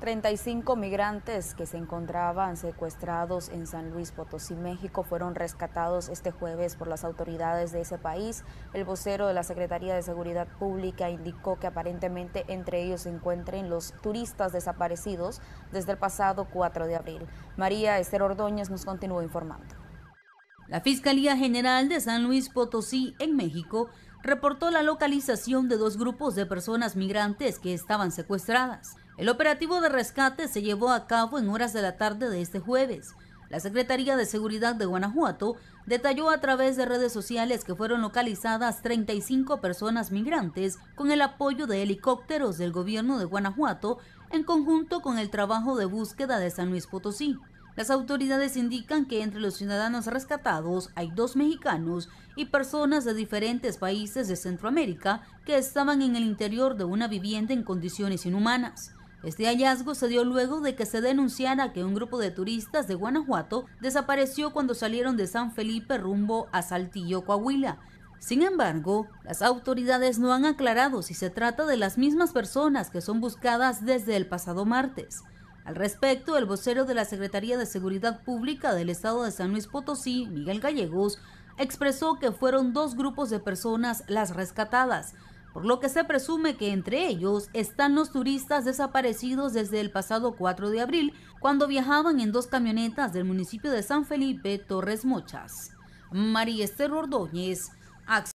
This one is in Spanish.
35 migrantes que se encontraban secuestrados en San Luis Potosí, México, fueron rescatados este jueves por las autoridades de ese país. El vocero de la Secretaría de Seguridad Pública indicó que aparentemente entre ellos se encuentren los turistas desaparecidos desde el pasado 4 de abril. María Esther Ordóñez nos continúa informando. La Fiscalía General de San Luis Potosí, en México, reportó la localización de dos grupos de personas migrantes que estaban secuestradas. El operativo de rescate se llevó a cabo en horas de la tarde de este jueves. La Secretaría de Seguridad de Guanajuato detalló a través de redes sociales que fueron localizadas 35 personas migrantes con el apoyo de helicópteros del gobierno de Guanajuato en conjunto con el trabajo de búsqueda de San Luis Potosí. Las autoridades indican que entre los ciudadanos rescatados hay dos mexicanos y personas de diferentes países de Centroamérica que estaban en el interior de una vivienda en condiciones inhumanas. Este hallazgo se dio luego de que se denunciara que un grupo de turistas de Guanajuato desapareció cuando salieron de San Felipe rumbo a Saltillo, Coahuila. Sin embargo, las autoridades no han aclarado si se trata de las mismas personas que son buscadas desde el pasado martes. Al respecto, el vocero de la Secretaría de Seguridad Pública del Estado de San Luis Potosí, Miguel Gallegos, expresó que fueron dos grupos de personas las rescatadas, por lo que se presume que entre ellos están los turistas desaparecidos desde el pasado 4 de abril, cuando viajaban en dos camionetas del municipio de San Felipe, Torres Mochas. María Esther Ordóñez,